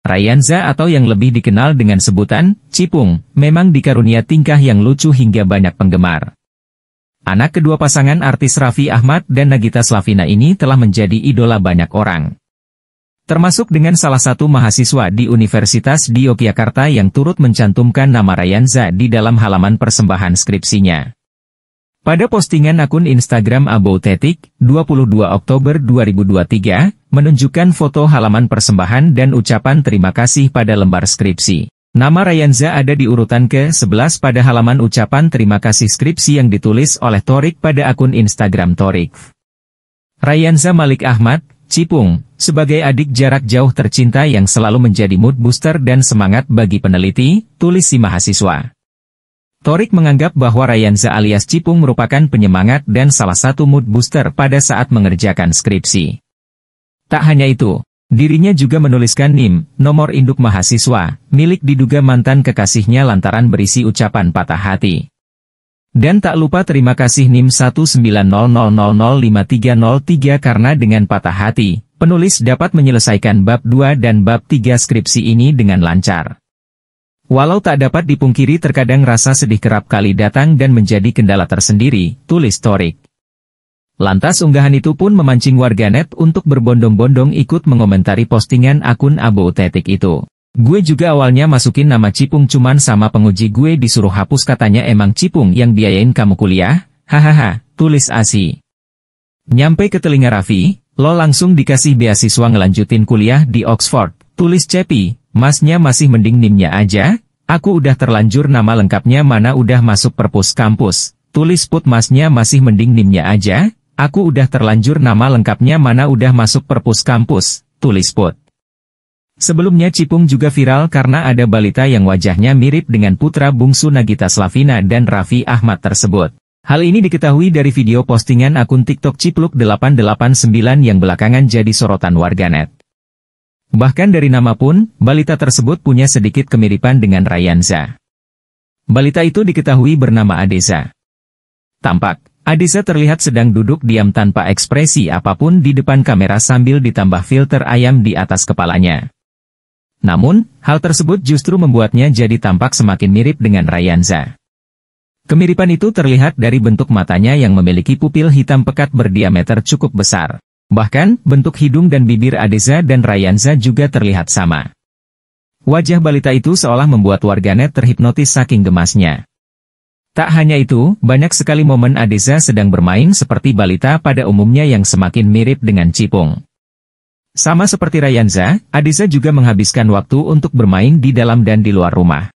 Rayanza atau yang lebih dikenal dengan sebutan, Cipung, memang dikarunia tingkah yang lucu hingga banyak penggemar. Anak kedua pasangan artis Raffi Ahmad dan Nagita Slavina ini telah menjadi idola banyak orang. Termasuk dengan salah satu mahasiswa di Universitas di Yogyakarta yang turut mencantumkan nama Rayanza di dalam halaman persembahan skripsinya. Pada postingan akun Instagram Aboutetik, 22 Oktober 2023, menunjukkan foto halaman persembahan dan ucapan terima kasih pada lembar skripsi. Nama Ryanza ada di urutan ke-11 pada halaman ucapan terima kasih skripsi yang ditulis oleh Torik pada akun Instagram Torik. Ryanza Malik Ahmad, Cipung, sebagai adik jarak jauh tercinta yang selalu menjadi mood booster dan semangat bagi peneliti, tulis si mahasiswa. Torik menganggap bahwa Rayanza alias Cipung merupakan penyemangat dan salah satu mood booster pada saat mengerjakan skripsi. Tak hanya itu, dirinya juga menuliskan NIM, nomor induk mahasiswa, milik diduga mantan kekasihnya lantaran berisi ucapan patah hati. Dan tak lupa terima kasih NIM 190005303 karena dengan patah hati, penulis dapat menyelesaikan bab 2 dan bab 3 skripsi ini dengan lancar. Walau tak dapat dipungkiri terkadang rasa sedih kerap kali datang dan menjadi kendala tersendiri, tulis Torik. Lantas unggahan itu pun memancing warganet untuk berbondong-bondong ikut mengomentari postingan akun abu Tetik itu. Gue juga awalnya masukin nama Cipung cuman sama penguji gue disuruh hapus katanya emang Cipung yang biayain kamu kuliah, hahaha, tulis Asi. Nyampe ke telinga Raffi, lo langsung dikasih beasiswa ngelanjutin kuliah di Oxford, tulis Cepi, Masnya masih mending nimnya aja, aku udah terlanjur nama lengkapnya mana udah masuk perpus kampus. Tulis put masnya masih mending nimnya aja, aku udah terlanjur nama lengkapnya mana udah masuk perpus kampus. Tulis put. Sebelumnya Cipung juga viral karena ada balita yang wajahnya mirip dengan putra bungsu Nagita Slavina dan Raffi Ahmad tersebut. Hal ini diketahui dari video postingan akun TikTok Cipluk 889 yang belakangan jadi sorotan warganet. Bahkan dari nama pun, balita tersebut punya sedikit kemiripan dengan Rayanza. Balita itu diketahui bernama Adesa. Tampak, Adesa terlihat sedang duduk diam tanpa ekspresi apapun di depan kamera sambil ditambah filter ayam di atas kepalanya. Namun, hal tersebut justru membuatnya jadi tampak semakin mirip dengan Rayanza. Kemiripan itu terlihat dari bentuk matanya yang memiliki pupil hitam pekat berdiameter cukup besar. Bahkan, bentuk hidung dan bibir Adeza dan Rayanza juga terlihat sama. Wajah balita itu seolah membuat warganet terhipnotis saking gemasnya. Tak hanya itu, banyak sekali momen Adeza sedang bermain seperti balita pada umumnya yang semakin mirip dengan cipung. Sama seperti Rayanza, Adeza juga menghabiskan waktu untuk bermain di dalam dan di luar rumah.